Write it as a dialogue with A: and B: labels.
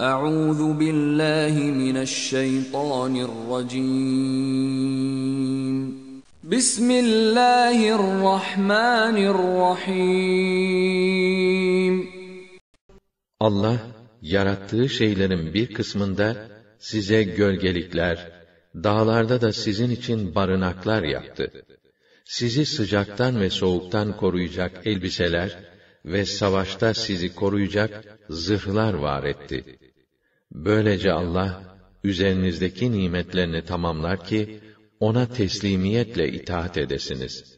A: Euzu billahi mineşşeytanirracim.
B: Bismillahirrahmanirrahim.
C: Allah yarattığı şeylerin bir kısmında size gölgelikler, dağlarda da sizin için barınaklar yaptı. Sizi sıcaktan ve soğuktan koruyacak elbiseler ve savaşta sizi koruyacak zırhlar var etti.'' Böylece Allah üzerinizdeki nimetlerini tamamlar ki ona teslimiyetle itaat edesiniz.